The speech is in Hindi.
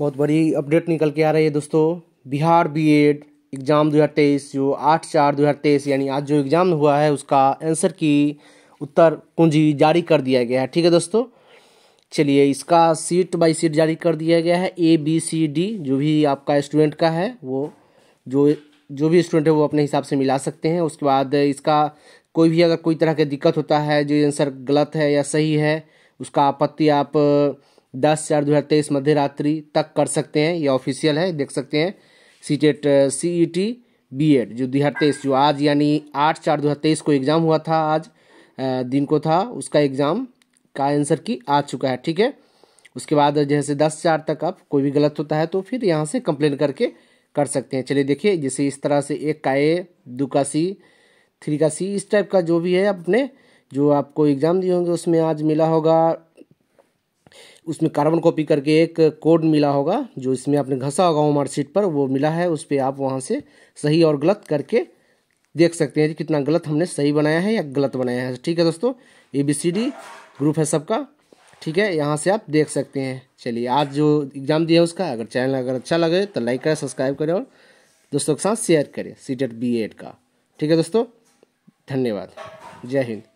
बहुत बड़ी अपडेट निकल के आ रही है दोस्तों बिहार बीएड एग्ज़ाम 2023 जो 8 चार 2023 यानी आज जो एग्ज़ाम हुआ है उसका आंसर की उत्तर कुंजी जारी कर दिया गया है ठीक है दोस्तों चलिए इसका सीट बाय सीट जारी कर दिया गया है ए बी सी डी जो भी आपका स्टूडेंट का है वो जो जो भी स्टूडेंट है वो अपने हिसाब से मिला सकते हैं उसके बाद इसका कोई भी अगर कोई तरह की दिक्कत होता है जो आंसर गलत है या सही है उसका आपत्ति आप दस चार दो हज़ार तेईस मध्य रात्रि तक कर सकते हैं ये ऑफिशियल है देख सकते हैं C TET C E T B Ed जो दो हज़ार तेईस जो आज यानी आठ चार दो हज़ार तेईस को एग्ज़ाम हुआ था आज दिन को था उसका एग्ज़ाम का आंसर की आ चुका है ठीक है उसके बाद जैसे दस चार तक आप कोई भी गलत होता है तो फिर यहाँ से कंप्लेन करके कर सकते हैं चलिए देखिए जैसे इस तरह से एक का ए दो का सी थ्री का सी इस टाइप का जो भी है अपने जो आपको एग्ज़ाम दिए होंगे उसमें आज मिला होगा उसमें कार्बन कॉपी करके एक कोड मिला होगा जो इसमें आपने घसा होगा होमवर्क सीट पर वो मिला है उस पर आप वहाँ से सही और गलत करके देख सकते हैं कि कितना गलत हमने सही बनाया है या गलत बनाया है ठीक है दोस्तों A B C D group है सबका ठीक है यहाँ से आप देख सकते हैं चलिए आज जो एग्ज़ाम दिया है उसका अगर चैनल अगर अच्छा लगे तो लाइक करें सब्सक्राइब करें और दोस्तों के साथ शेयर करें सी टेट बी एड का ठीक है दोस्तों धन्यवाद जय हिंद